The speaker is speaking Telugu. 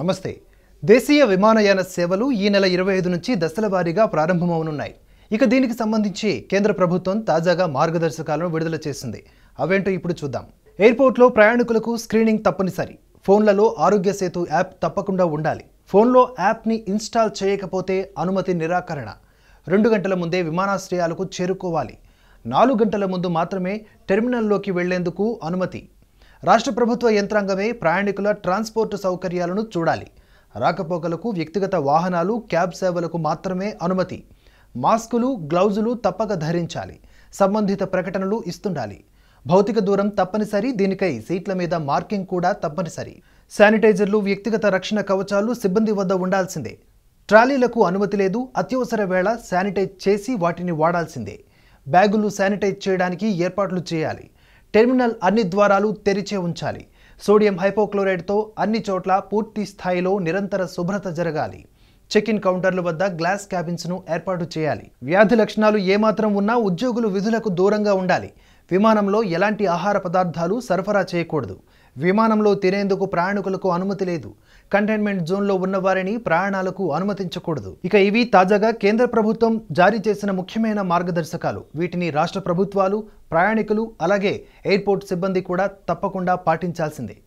నమస్తే దేశీయ విమానయాన సేవలు ఈ నెల ఇరవై ఐదు నుంచి దశల వారీగా ప్రారంభమవనున్నాయి ఇక దీనికి సంబంధించి కేంద్ర ప్రభుత్వం తాజాగా మార్గదర్శకాలను విడుదల చేసింది అవేంటో ఇప్పుడు చూద్దాం ఎయిర్పోర్ట్లో ప్రయాణికులకు స్క్రీనింగ్ తప్పనిసరి ఫోన్లలో ఆరోగ్య సేతు యాప్ తప్పకుండా ఉండాలి ఫోన్లో యాప్ని ఇన్స్టాల్ చేయకపోతే అనుమతి నిరాకరణ రెండు గంటల ముందే విమానాశ్రయాలకు చేరుకోవాలి నాలుగు గంటల ముందు మాత్రమే టెర్మినల్లోకి వెళ్లేందుకు అనుమతి రాష్ట్ర ప్రభుత్వ యంత్రాంగమే ప్రయాణికుల ట్రాన్స్పోర్ట్ సౌకర్యాలను చూడాలి రాకపోకలకు వ్యక్తిగత వాహనాలు క్యాబ్ సేవలకు మాత్రమే అనుమతి మాస్కులు గ్లౌజులు తప్పక ధరించాలి సంబంధిత ప్రకటనలు ఇస్తుండాలి భౌతిక దూరం తప్పనిసరి దీనికై సీట్ల మీద మార్కింగ్ కూడా తప్పనిసరి శానిటైజర్లు వ్యక్తిగత రక్షణ కవచాలు సిబ్బంది వద్ద ఉండాల్సిందే ట్రాలీలకు అనుమతి లేదు అత్యవసర వేళ శానిటైజ్ చేసి వాటిని వాడాల్సిందే బ్యాగులు శానిటైజ్ చేయడానికి ఏర్పాట్లు చేయాలి టెర్మినల్ అన్ని ద్వారాలు తెరిచే ఉంచాలి సోడియం హైపోక్లోరైడ్తో అన్ని చోట్ల పూర్తి స్థాయిలో నిరంతర శుభ్రత జరగాలి చెక్ ఇన్ కౌంటర్ల వద్ద గ్లాస్ క్యాబిన్స్ను ఏర్పాటు చేయాలి వ్యాధి లక్షణాలు ఏమాత్రం ఉన్నా ఉద్యోగులు విధులకు దూరంగా ఉండాలి విమానంలో ఎలాంటి ఆహార పదార్థాలు సరఫరా చేయకూడదు విమానంలో తినేందుకు ప్రయాణికులకు అనుమతి లేదు కంటైన్మెంట్ జోన్లో ఉన్నవారిని ప్రయాణాలకు అనుమతించకూడదు ఇక ఇవి తాజాగా కేంద్ర ప్రభుత్వం జారీ చేసిన ముఖ్యమైన మార్గదర్శకాలు వీటిని రాష్ట్ర ప్రభుత్వాలు ప్రయాణికులు అలాగే ఎయిర్పోర్ట్ సిబ్బంది కూడా తప్పకుండా పాటించాల్సిందే